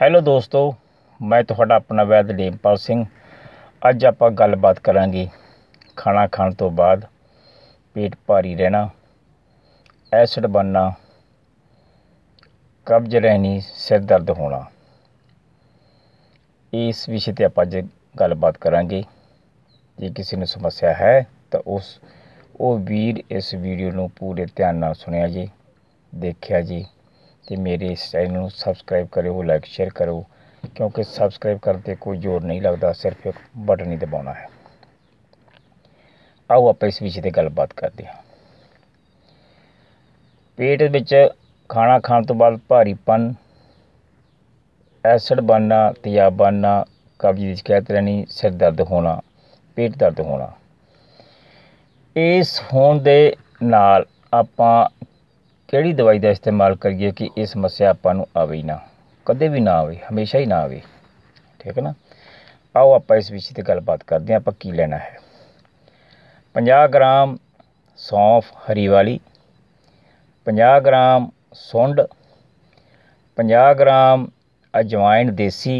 hello ਦੋਸਤੋ ਮੈਂ ਤੁਹਾਡਾ ਆਪਣਾ ਵੈਦ ਡੇਮਪਾਲ ਸਿੰਘ ਅੱਜ ਆਪਾਂ ਗੱਲਬਾਤ ਕਰਾਂਗੇ ਖਾਣਾ ਖਾਣ ਤੋਂ ਬਾਅਦ ਪੇਟ ਭਾਰੀ ਰਹਿਣਾ ਐਸਿਡ ਬਣਨਾ ਕਬਜ਼ ਰਹਿਣੀ ਸਿਰ ਦਰਦ ਹੋਣਾ ਇਸ ਵਿਸ਼ੇ ਤੇ ਆਪਾਂ ਅੱਜ ਗੱਲਬਾਤ ਕਰਾਂਗੇ ਜੇ ਕਿਸੇ ਨੂੰ ਸਮੱਸਿਆ ਹੈ ਤਾਂ ਉਸ ਉਹ ਵੀਰ ਇਸ ਵੀਡੀਓ ਨੂੰ ਪੂਰੇ ਧਿਆਨ ਨਾਲ ਸੁਣਿਆ ਜੀ ਦੇਖਿਆ ਜੀ ਤੇ ਮੇਰੇ ਇਸ ਚੈਨਲ ਨੂੰ ਸਬਸਕ੍ਰਾਈਬ ਕਰਿਓ ਲਾਈਕ ਸ਼ੇਅਰ ਕਰੋ ਕਿਉਂਕਿ ਸਬਸਕ੍ਰਾਈਬ ਕਰਨ ਤੇ ਕੋਈ ਜ਼ੋਰ ਨਹੀਂ ਲੱਗਦਾ ਸਿਰਫ ਇੱਕ ਬਟਨ ਹੀ ਦਬਾਉਣਾ ਹੈ ਆਓ ਆਪਾਂ ਇਸ ਵਿਸ਼ੇ ਤੇ ਗੱਲਬਾਤ ਕਰਦੇ ਹਾਂ ਪੇਟ ਵਿੱਚ ਖਾਣਾ ਖਾਣ ਤੋਂ ਬਾਅਦ ਭਾਰੀਪਨ ਐਸਿਡ ਬਣਨਾ ਤੇਜ਼ਾਬ ਬਣਨਾ ਕਬਜ਼ ਦੀ ਸ਼ਿਕਾਇਤ ਰਹਿਣੀ ਸਿਰ ਦਰਦ ਹੋਣਾ ਪੇਟ ਦਰਦ ਹੋਣਾ ਇਸ ਹੋਣ ਦੇ ਨਾਲ ਆਪਾਂ ਕਿਹੜੀ ਦਵਾਈ ਦਾ ਇਸਤੇਮਾਲ ਕਰੀਏ ਕਿ ਇਹ ਸਮੱਸਿਆ ਆਪਾਂ ਨੂੰ ਆਵੇ ਹੀ ਨਾ ਕਦੇ ਵੀ ਨਾ ਆਵੇ ਹਮੇਸ਼ਾ ਹੀ ਨਾ ਆਵੇ ਠੀਕ ਹੈ ਨਾ ਆਓ ਆਪਾਂ ਇਸ ਵਿਸ਼ੇ ਤੇ ਗੱਲਬਾਤ ਕਰਦੇ ਹਾਂ ਆਪਾਂ ਕੀ ਲੈਣਾ ਹੈ 50 ਗ੍ਰਾਮ ਸੌਂਫ ਹਰੀ ਵਾਲੀ 50 ਗ੍ਰਾਮ ਸੁੰਡ 50 ਗ੍ਰਾਮ ਅਜਵਾਇਣ ਦੇਸੀ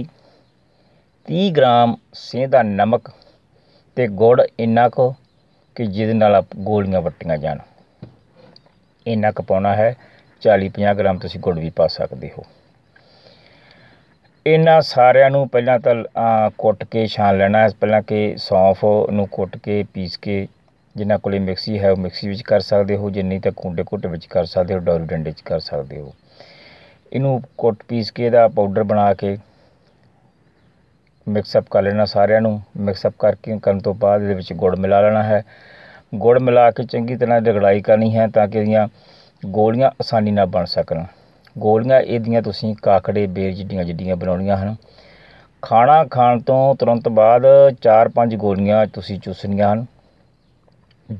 30 ਗ੍ਰਾਮ ਦਾ ਨਮਕ ਤੇ ਗੁੜ ਇੰਨਾ ਕੋ ਕਿ ਜਿਹਦੇ ਨਾਲ ਗੋਲੀਆਂ ਵੱਟੀਆਂ ਜਾਣ ਇੰਨਾ ਕੁ ਪਾਉਣਾ ਹੈ 40-50 ਗ੍ਰਾਮ ਤੁਸੀਂ ਗੁੜ ਵੀ ਪਾ ਸਕਦੇ ਹੋ ਇਹਨਾਂ ਸਾਰਿਆਂ ਨੂੰ ਪਹਿਲਾਂ ਤਾਂ ਕੁੱਟ ਕੇ ਛਾਣ ਲੈਣਾ ਹੈ ਪਹਿਲਾਂ ਕਿ ਸੌਂਫ ਨੂੰ ਕੁੱਟ ਕੇ ਪੀਸ ਕੇ ਜਿੰਨਾ ਕੋਲੇ ਮਿਕਸੀ ਹੈ ਉਹ ਮਿਕਸੀ ਵਿੱਚ ਕਰ ਸਕਦੇ ਹੋ ਜਿੰਨੀ ਤੱਕ ਤਾਂ ਕੁੰਡੇ ਕੁੱਟ ਵਿੱਚ ਕਰ ਸਕਦੇ ਹੋ ਡੋਰੀ ਡੰਡੇ 'ਚ ਕਰ ਸਕਦੇ ਹੋ ਇਹਨੂੰ ਕੁੱਟ ਪੀਸ ਕੇ ਇਹਦਾ ਪਾਊਡਰ ਬਣਾ ਕੇ ਮਿਕਸ ਅਪ ਕਰ ਲੈਣਾ ਸਾਰਿਆਂ ਨੂੰ ਮਿਕਸ ਅਪ ਕਰਕੇ ਕਰਨ ਤੋਂ ਬਾਅਦ ਇਹਦੇ ਵਿੱਚ ਗੁੜ ਮਿਲਾ ਲੈਣਾ ਹੈ ਗੁੜ ਮਿਲਾ ਕੇ ਚੰਗੀ ਤਰ੍ਹਾਂ ਰਗੜਾਈ ਕਰਨੀ ਹੈ ਤਾਂ ਕਿ ਇਹਦੀਆਂ ਗੋਲੀਆਂ ਆਸਾਨੀ ਨਾਲ ਬਣ ਸਕਣ ਗੋਲੀਆਂ ਇਹਦੀਆਂ ਤੁਸੀਂ ਕਾਕੜੇ ਬੇਰ ਜਿੱਡੀਆਂ ਬਣਾਉਣੀਆਂ ਹਨ ਖਾਣਾ ਖਾਣ ਤੋਂ ਤੁਰੰਤ ਬਾਅਦ 4-5 ਗੋਲੀਆਂ ਤੁਸੀਂ ਚੂਸਣੀਆਂ ਹਨ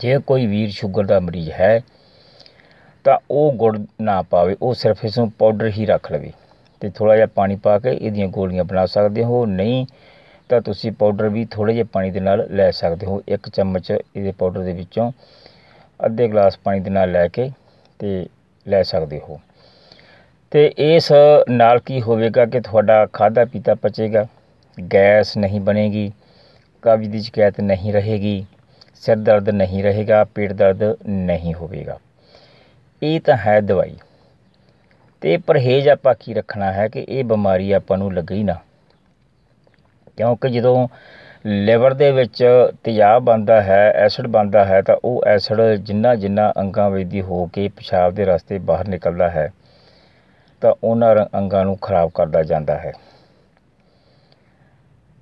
ਜੇ ਕੋਈ ਵੀਰ ਸ਼ੂਗਰ ਦਾ ਮਰੀਜ਼ ਹੈ ਤਾਂ ਉਹ ਗੁੜ ਨਾ ਪਾਵੇ ਉਹ ਸਿਰਫ ਇਸ ਨੂੰ ਪਾਊਡਰ ਹੀ ਰੱਖ ਲਵੇ ਤੇ ਥੋੜਾ ਜਿਹਾ ਪਾਣੀ ਪਾ ਕੇ ਇਹਦੀਆਂ ਗੋਲੀਆਂ ਬਣਾ ਸਕਦੇ ਹੋ ਨਹੀਂ ਤਾਂ ਤੁਸੀਂ ਪਾਊਡਰ ਵੀ ਥੋੜੇ ਜਿਹੇ ਪਾਣੀ ਦੇ ਨਾਲ ਲੈ ਸਕਦੇ ਹੋ ਇੱਕ ਚਮਚ ਇਹਦੇ ਪਾਊਡਰ ਦੇ ਵਿੱਚੋਂ ਅੱਧੇ ਗਲਾਸ ਪਾਣੀ ਦੇ ਨਾਲ ਲੈ ਕੇ ਤੇ ਲੈ ਸਕਦੇ ਹੋ ਤੇ ਇਸ ਨਾਲ ਕੀ ਹੋਵੇਗਾ ਕਿ ਤੁਹਾਡਾ ਖਾਦਾ ਪੀਤਾ ਪਚੇਗਾ ਗੈਸ ਨਹੀਂ ਬਣੇਗੀ ਕਬਜ਼ ਦੀ ਸ਼ਿਕਾਇਤ ਨਹੀਂ ਰਹੇਗੀ ਸਿਰ ਦਰਦ ਨਹੀਂ ਰਹੇਗਾ ਪੇਟ ਦਰਦ ਨਹੀਂ ਹੋਵੇਗਾ ਇਹ ਤਾਂ ਹੈ ਦਵਾਈ ਤੇ ਪਰਹੇਜ਼ ਆਪਾਂ ਕੀ ਰੱਖਣਾ ਹੈ ਕਿ ਇਹ ਬਿਮਾਰੀ ਆਪਾਂ ਨੂੰ ਲੱਗੇ ਨਾ ਕਿਉਂਕਿ ਜਦੋਂ ਲਿਵਰ ਦੇ ਵਿੱਚ ਤੇਜ਼ਾਬ ਬਣਦਾ ਹੈ ਐਸਿਡ ਬਣਦਾ ਹੈ ਤਾਂ ਉਹ ਐਸਿਡ ਜਿੰਨਾ ਜਿੰਨਾ ਅੰਗਾਂ ਵਿੱਚ ਦੀ ਹੋ ਕੇ ਪਿਸ਼ਾਬ ਦੇ ਰਸਤੇ ਬਾਹਰ ਨਿਕਲਦਾ ਹੈ ਤਾਂ ਉਹਨਾਂ ਅੰਗਾਂ ਨੂੰ ਖਰਾਬ ਕਰਦਾ ਜਾਂਦਾ ਹੈ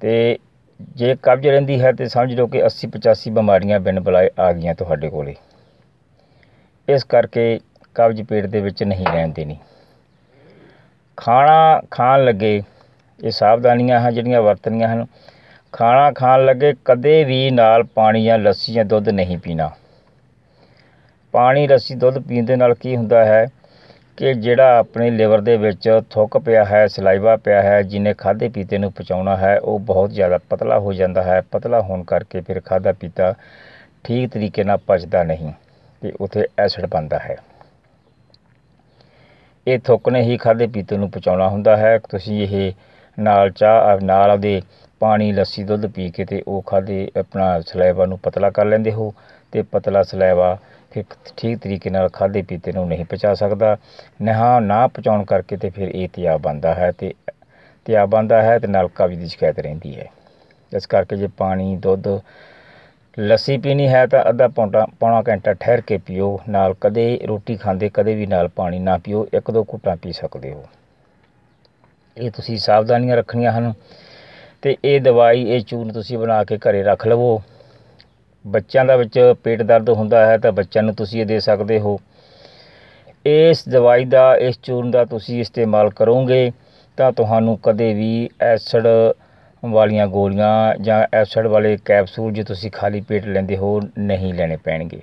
ਤੇ ਜੇ ਕਬਜ਼ ਰਹਿੰਦੀ ਹੈ ਤੇ ਸਮਝ ਲਓ ਕਿ 80 85 ਬਿਮਾਰੀਆਂ ਬਿਨ ਬੁਲਾਏ ਆ ਗਈਆਂ ਤੁਹਾਡੇ ਕੋਲੇ ਇਸ ਕਰਕੇ ਕਬਜ਼ ਪੇਟ ਦੇ ਵਿੱਚ ਨਹੀਂ ਰਹਿਣ ਦੇਣੀ ਖਾਣਾ ਖਾਣ ਲੱਗੇ ਇਹ ਸਾਵਧਾਨੀਆਂ ਹਨ ਜਿਹੜੀਆਂ ਵਰਤਣੀਆਂ ਹਨ ਖਾਣਾ ਖਾਣ ਲੱਗੇ ਕਦੇ ਵੀ ਨਾਲ ਪਾਣੀ ਜਾਂ ਲੱਸੀ ਜਾਂ ਦੁੱਧ ਨਹੀਂ ਪੀਣਾ ਪਾਣੀ ਲੱਸੀ ਦੁੱਧ ਪੀਣ ਦੇ ਨਾਲ ਕੀ ਹੁੰਦਾ ਹੈ ਕਿ ਜਿਹੜਾ ਆਪਣੇ ਲਿਵਰ ਦੇ ਵਿੱਚ ਥੁੱਕ ਪਿਆ ਹੈ ਸਲਾਈਵਾ ਪਿਆ ਹੈ ਜਿਹਨੇ ਖਾਦੇ ਪੀਤੇ ਨੂੰ ਪਚਾਉਣਾ ਹੈ ਉਹ ਬਹੁਤ ਜ਼ਿਆਦਾ ਪਤਲਾ ਹੋ ਜਾਂਦਾ ਹੈ ਪਤਲਾ ਹੋਣ ਕਰਕੇ ਫਿਰ ਖਾਦਾ ਪੀਤਾ ਠੀਕ ਤਰੀਕੇ ਨਾਲ ਪਚਦਾ ਨਹੀਂ ਤੇ ਉਥੇ ਐਸਿਡ ਬਣਦਾ ਹੈ ਇਹ ਥੁੱਕ ਨੇ ਹੀ ਖਾਦੇ ਪੀਤੇ ਨੂੰ ਪਚਾਉਣਾ ਹੁੰਦਾ ਹੈ ਤੁਸੀਂ ਇਹ ਨਾਲ ਚਾਹ ਨਾਲ ਆਪਦੇ ਪਾਣੀ ਲੱਸੀ ਦੁੱਧ ਪੀ ਕੇ ਤੇ ਉਹ ਖਾਦੇ ਆਪਣਾ ਸਲੈਵਾ ਨੂੰ ਪਤਲਾ ਕਰ ਲੈਂਦੇ ਹੋ ਤੇ ਪਤਲਾ ਸਲੈਵਾ ਇੱਕ ਠੀਕ ਤਰੀਕੇ ਨਾਲ ਖਾਦੇ ਪੀਤੇ ਨੂੰ ਨਹੀਂ ਪਚਾ ਸਕਦਾ ਨਹਾ ਨਾ ਪਚਾਉਣ ਕਰਕੇ ਤੇ ਫਿਰ ਇਹ ਤਿਆਬ ਬੰਦਾ ਹੈ ਤੇ ਤਿਆਬ ਬੰਦਾ ਹੈ ਤੇ ਨਲਕਾ ਵੀ ਦੀ ਸ਼ਿਕਾਇਤ ਰਹਿੰਦੀ ਹੈ ਇਸ ਕਰਕੇ ਜੇ ਪਾਣੀ ਦੁੱਧ ਲੱਸੀ ਪੀਣੀ ਹੈ ਤਾਂ ਅੱਧਾ ਪੌਂਟਾ ਪੌਣਾ ਘੰਟਾ ਠਹਿਰ ਕੇ ਪੀਓ ਨਾਲ ਕਦੇ ਰੋਟੀ ਖਾਂਦੇ ਕਦੇ ਵੀ ਨਾਲ ਪਾਣੀ ਨਾ ਪੀਓ ਇੱਕ ਦੋ ਘੁੱਟਾਂ ਪੀ ਸਕਦੇ ਹੋ ਇਹ ਤੁਸੀਂ ਸਾਵਧਾਨੀਆਂ ਰੱਖਣੀਆਂ ਹਨ ਤੇ ਇਹ ਦਵਾਈ ਇਹ ਚੂਰਨ ਤੁਸੀਂ ਬਣਾ ਕੇ ਘਰੇ ਰੱਖ ਲਵੋ ਬੱਚਿਆਂ ਦਾ ਵਿੱਚ ਪੇਟ ਦਰਦ ਹੁੰਦਾ ਹੈ ਤਾਂ ਬੱਚਿਆਂ ਨੂੰ ਤੁਸੀਂ ਇਹ ਦੇ ਸਕਦੇ ਹੋ ਇਸ ਦਵਾਈ ਦਾ ਇਸ ਚੂਰਨ ਦਾ ਤੁਸੀਂ ਇਸਤੇਮਾਲ ਕਰੋਗੇ ਤਾਂ ਤੁਹਾਨੂੰ ਕਦੇ ਵੀ ਐਸਿਡ ਵਾਲੀਆਂ ਗੋਲੀਆਂ ਜਾਂ ਐਸਿਡ ਵਾਲੇ ਕੈਪਸੂਲ ਜੇ ਤੁਸੀਂ ਖਾਲੀ ਪੇਟ ਲੈਂਦੇ ਹੋ ਨਹੀਂ ਲੈਣੇ ਪੈਣਗੇ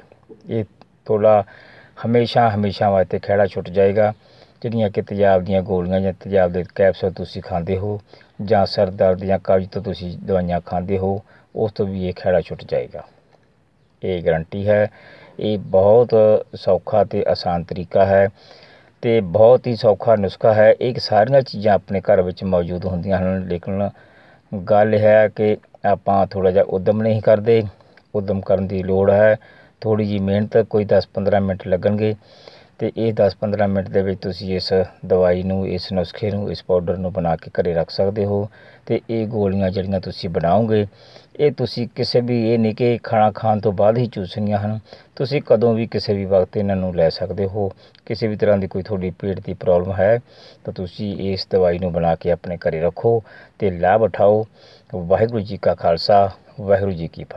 ਇਹ ਥੋੜਾ ਹਮੇਸ਼ਾ ਹਮੇਸ਼ਾ ਵਾਸਤੇ ਖਿਹੜਾ ਛੁੱਟ ਜਾਏਗਾ ਜਿਹੜੀਆਂ ਕਿ ਤੇਜ਼ਾਬ ਦੀਆਂ ਗੋਲੀਆਂ ਜਾਂ ਤੇਜ਼ਾਬ ਦੇ ਕੈਪਸੂਲ ਤੁਸੀਂ ਖਾਂਦੇ ਹੋ ਜਾਂ ਸਿਰ ਦਰਦ ਦੀਆਂ ਕਬਜ਼ ਤੋਂ ਤੁਸੀਂ ਦਵਾਈਆਂ ਖਾਂਦੇ ਹੋ ਉਸ ਤੋਂ ਵੀ ਇਹ ਖੜਾ ਛੁੱਟ ਜਾਏਗਾ ਇਹ ਗਰੰਟੀ ਹੈ ਇਹ ਬਹੁਤ ਸੌਖਾ ਤੇ ਆਸਾਨ ਤਰੀਕਾ ਹੈ ਤੇ ਬਹੁਤ ਹੀ ਸੌਖਾ ਨੁਸਖਾ ਹੈ ਇਹ ਸਾਰੀਆਂ ਚੀਜ਼ਾਂ ਆਪਣੇ ਘਰ ਵਿੱਚ ਮੌਜੂਦ ਹੁੰਦੀਆਂ ਹਨ ਲੇਕਿਨ ਗੱਲ ਹੈ ਕਿ ਆਪਾਂ ਥੋੜਾ ਜਿਹਾ ਉਦਮ ਨਹੀਂ ਕਰਦੇ ਉਦਮ ਕਰਨ ਦੀ ਲੋੜ ਹੈ ਥੋੜੀ ਜੀ ਮਿਹਨਤ ਕੋਈ 10-15 ਮਿੰਟ ਲੱਗਣਗੇ ਤੇ ਇਹ 10-15 ਮਿੰਟ ਦੇ ਵਿੱਚ ਤੁਸੀਂ ਇਸ ਦਵਾਈ ਨੂੰ ਇਸ ਨੁਸਖੇ ਨੂੰ ਇਸ ਪਾਊਡਰ ਨੂੰ ਬਣਾ ਕੇ ਘਰੇ ਰੱਖ ਸਕਦੇ ਹੋ ਤੇ ਇਹ ਗੋਲੀਆਂ ਜਿਹੜੀਆਂ ਤੁਸੀਂ ਬਣਾਉਂਗੇ ਇਹ ਤੁਸੀਂ ਕਿਸੇ ਵੀ ਇਹ ਨਹੀਂ ਕਿ ਖਾਣਾ ਖਾਣ ਤੋਂ ਬਾਅਦ ਹੀ ਚੂਸਣੀਆਂ ਹਨ ਤੁਸੀਂ ਕਦੋਂ ਵੀ ਕਿਸੇ ਵੀ ਵਕਤ ਇਹਨਾਂ ਨੂੰ ਲੈ ਸਕਦੇ ਹੋ ਕਿਸੇ ਵੀ ਤਰ੍ਹਾਂ ਦੀ ਕੋਈ ਤੁਹਾਡੀ ਪੇਟ ਦੀ ਪ੍ਰੋਬਲਮ ਹੈ ਤਾਂ ਤੁਸੀਂ ਇਸ ਦਵਾਈ ਨੂੰ ਬਣਾ ਕੇ ਆਪਣੇ ਘਰੇ ਰੱਖੋ ਤੇ ਲਾਭ ਉਠਾਓ ਵਾਹਿਗੁਰੂ ਜੀ ਕਾ ਖਾਲਸਾ ਵਾਹਿਗੁਰੂ ਜੀ ਕੀ ਫਤਿਹ